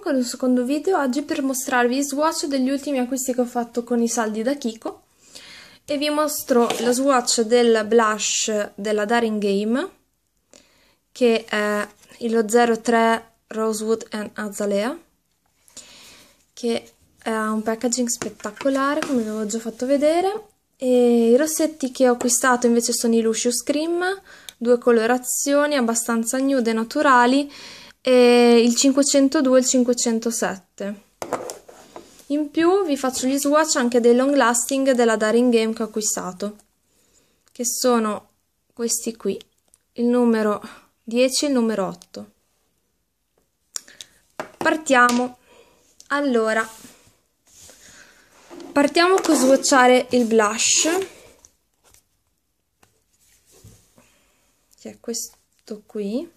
con il secondo video oggi per mostrarvi il swatch degli ultimi acquisti che ho fatto con i saldi da Kiko e vi mostro lo swatch del blush della Daring Game che è lo 03 Rosewood and Azalea che ha un packaging spettacolare come vi avevo già fatto vedere e i rossetti che ho acquistato invece sono i Lucius Cream due colorazioni abbastanza nude e naturali e il 502 e il 507. In più vi faccio gli swatch anche dei long lasting della Daring Game che ho acquistato, che sono questi qui, il numero 10 e il numero 8. Partiamo! Allora, partiamo con swatchare il blush, che è questo qui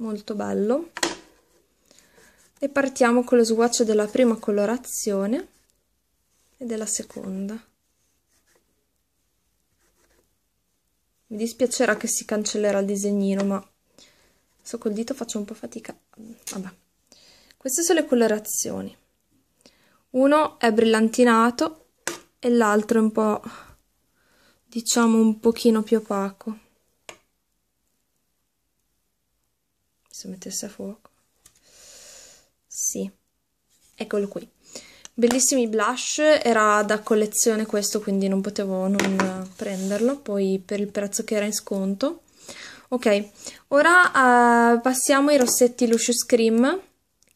molto bello e partiamo con lo swatch della prima colorazione e della seconda mi dispiacerà che si cancellerà il disegnino ma so col dito faccio un po' fatica vabbè queste sono le colorazioni uno è brillantinato e l'altro è un po' diciamo un pochino più opaco si mettesse a fuoco sì eccolo qui bellissimi blush era da collezione questo quindi non potevo non prenderlo poi per il prezzo che era in sconto ok ora uh, passiamo ai rossetti Luscious Cream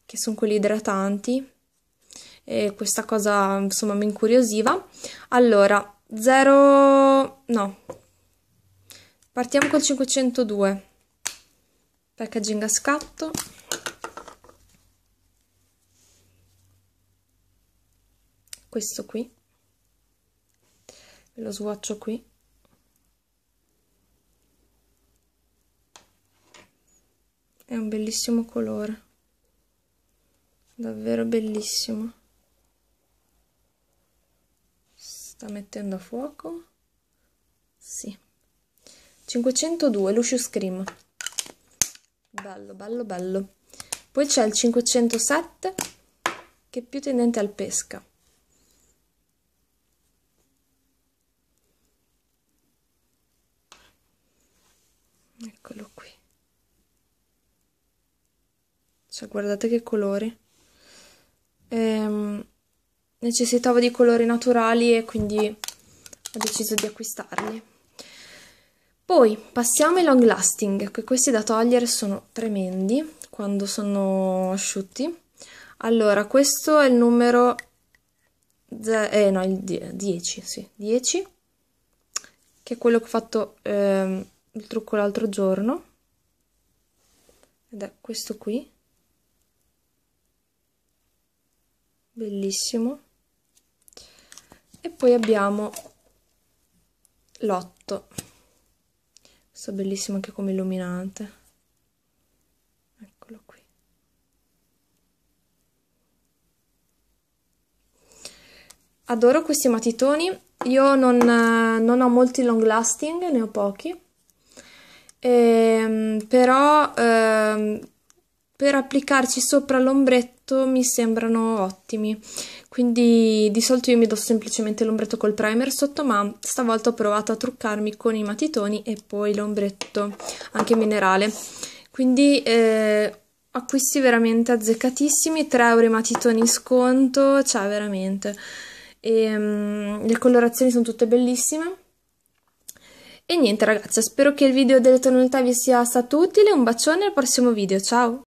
che sono quelli idratanti e questa cosa insomma mi incuriosiva allora 0 no partiamo col 502 packaging a scatto questo qui ve lo swatcho qui è un bellissimo colore davvero bellissimo sta mettendo a fuoco sì 502 Lucius Cream bello bello bello poi c'è il 507 che è più tendente al pesca eccolo qui cioè guardate che colori ehm, necessitavo di colori naturali e quindi ho deciso di acquistarli poi passiamo ai long lasting, questi da togliere sono tremendi quando sono asciutti. Allora, questo è il numero eh, no, il 10, sì, 10, che è quello che ho fatto ehm, il trucco l'altro giorno. Ed è questo qui. Bellissimo. E poi abbiamo l'8. Sta bellissimo anche come illuminante. Eccolo qui. Adoro questi matitoni. Io non, non ho molti long lasting, ne ho pochi. Ehm, però... Ehm, per applicarci sopra l'ombretto mi sembrano ottimi quindi di solito io mi do semplicemente l'ombretto col primer sotto ma stavolta ho provato a truccarmi con i matitoni e poi l'ombretto anche minerale quindi eh, acquisti veramente azzeccatissimi 3 euro i matitoni in sconto cioè veramente e, um, le colorazioni sono tutte bellissime e niente ragazzi, spero che il video delle tonalità vi sia stato utile, un bacione al prossimo video, ciao!